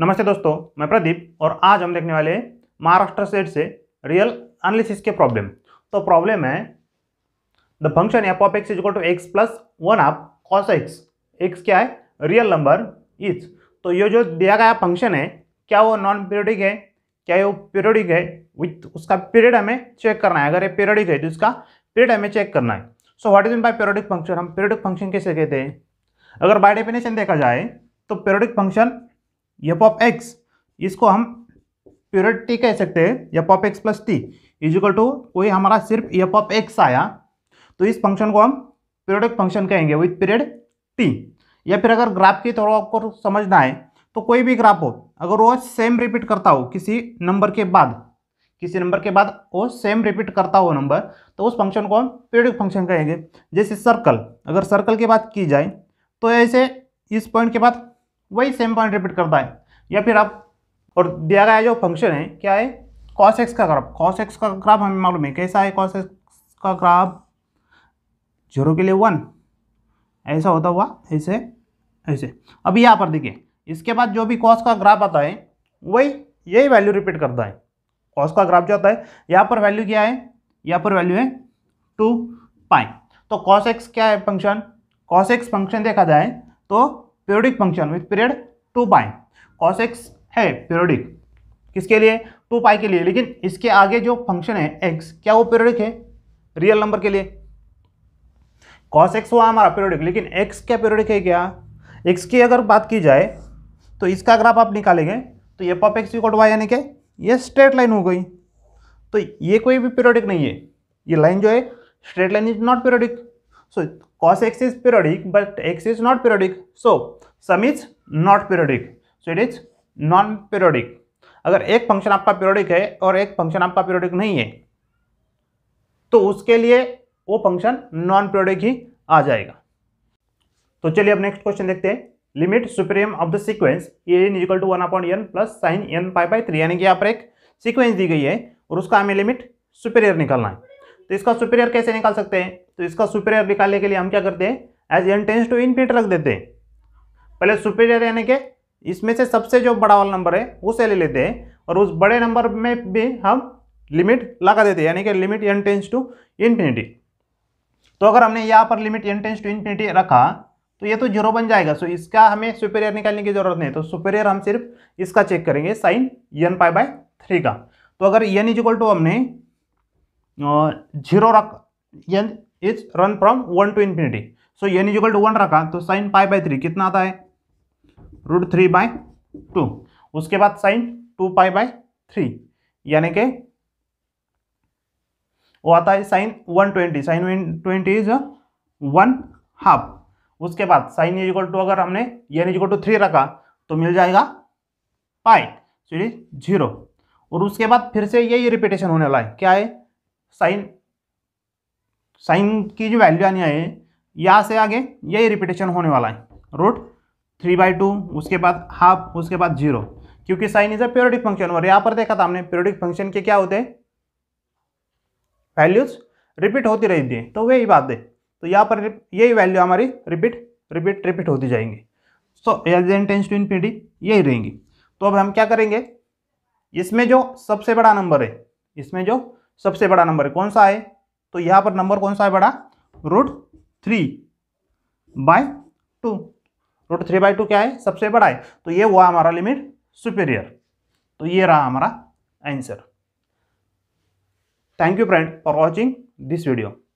नमस्ते दोस्तों मैं प्रदीप और आज हम देखने वाले महाराष्ट्र सेट से रियल एनालिसिस के प्रॉब्लम तो प्रॉब्लम है the function F of X equal to X plus one आप कॉस एक्स एक्स क्या है रियल नंबर इज तो ये जो दिया गया फंक्शन है क्या वो नॉन पीरियडिक है क्या वो पीरियडिक है विथ उसका पीरियड हमें चेक करना है अगर ये पीरियडिक है तो इसका पीरियड हमें चेक करना है सो व्हाट इज इन बाय पीरियडिक फंक्शन हम पीरियडिक फंक्शन कैसे कहते हैं अगर बाय डेफिनेशन देखा जाए तो periodic function F of X इसको हम पीरियड टी कह सकते हैं F of X plus T equal to कोई हमारा सिर्फ एफ ऑफ एक्स आया तो इस फंक्शन को हम पीरियडिक फंक्शन कहेंगे विथ पीरियड टी या फिर अगर ग्राफ की थोड़ा आपको समझना है तो कोई भी ग्राफ हो अगर वो सेम रिपीट करता हो किसी नंबर के बाद किसी नंबर के बाद वो सेम रिपीट करता हो नंबर तो उस फंक्शन को हम पीरियडिक फंक्शन कहेंगे जैसे सर्कल अगर सर्कल की बात की जाए तो ऐसे इस पॉइंट के बाद वही सेम पॉइंट रिपीट करता है या फिर आप और दिया गया जो फंक्शन है क्या है कॉस एक्स का ग्राफ कॉस एक्स का ग्राफ हमें मालूम है कैसा है कॉस एक्स का ग्राफ जीरो के लिए वन ऐसा होता हुआ ऐसे ऐसे अब यहाँ पर देखिए इसके बाद जो भी कॉस का ग्राफ आता है वही यही वैल्यू रिपीट करता है कॉस का ग्राफ जो आता है यहाँ पर वैल्यू क्या है यहाँ पर वैल्यू है टू पाई तो कॉस एक्स क्या है फंक्शन कॉस एक्स फंक्शन देखा जाए तो periodic function with period two pi cos X है पीरियोडिक किसके लिए टू पाई के लिए लेकिन इसके आगे जो फंक्शन है एक्स क्या वो पीरियोडिक है रियल नंबर के लिए कॉस एक्स हुआ हमारा पीरियोडिक लेकिन एक्स क्या पीरियोडिक है क्या एक्स की अगर बात की जाए तो इसका ग्राफ आप निकालेंगे तो f of x equal y यानी कि ये स्ट्रेट लाइन हो गई तो ये कोई भी पीरियोडिक नहीं है ये लाइन जो है straight line is not periodic so cos x is periodic but x is not periodic so sum is not periodic so it is non periodic अगर एक फंक्शन आपका पीरियडिक है और एक फंक्शन आपका पीरियडिक नहीं है तो उसके लिए वो फंक्शन नॉन पीरियडिक ही आ जाएगा तो चलिए अब नेक्स्ट क्वेश्चन देखते हैं limit supreme of the sequence n is equal to one upon n plus sine n pi by three यानी कि यहाँ पर एक सिक्वेंस दी गई है और उसका हमें लिमिट सुपेरियर निकालना है तो इसका सुपेरियर कैसे निकाल सकते हैं तो इसका सुपेरियर निकालने के लिए हम क्या करते हैं as n tends to infinite रख देते हैं पहले सुपेरियर यानी कि इसमें से सबसे जो बड़ा वाला नंबर है उसे ले लेते हैं और उस बड़े नंबर में भी हम लिमिट लगा देते हैं यानी कि limit n tends to infinity तो अगर हमने यहाँ पर limit n tends to infinity रखा तो ये तो जीरो बन जाएगा सो इसका हमें सुपेरियर निकालने की जरूरत नहीं तो सुपेरियर हम सिर्फ इसका चेक करेंगे sine n pi by three का तो अगर एन इज इक्वल टू हमने जीरो रख n is run from one to infinity so n is equal to one रखा तो साइन पाई बाई थ्री कितना आता है रूट थ्री बाय टू उसके बाद sine two pi by three यानी कि वो आता है sine one twenty sine twenty is one half उसके बाद साइन इज इक्वल टू अगर हमने n is equal to three रखा तो मिल जाएगा pi so it is zero और उसके बाद फिर से यही रिपीटेशन होने वाला है क्या है साइन साइन की जो वैल्यू आनी है यहाँ से आगे यही रिपीटेशन होने वाला है रूट थ्री बाई टू उसके बाद हाफ उसके बाद जीरो क्योंकि sine is a periodic function और यहाँ पर देखा था हमने प्योरिटिक फंक्शन के क्या होते हैं वैल्यूज रिपीट होती रहती है तो वही बात है तो यहाँ पर यही वैल्यू हमारी रिपीट रिपीट रिपीट होती जाएंगी so l n tends to infinity यही रहेंगी तो अब हम क्या करेंगे इसमें जो सबसे बड़ा नंबर है इसमें जो सबसे बड़ा नंबर है कौन सा है तो यहां पर नंबर कौन सा है बड़ा root three by two root three by two क्या है सबसे बड़ा है तो ये हुआ हमारा लिमिट सुपेरियर तो ये रहा हमारा answer thank you friend for watching this video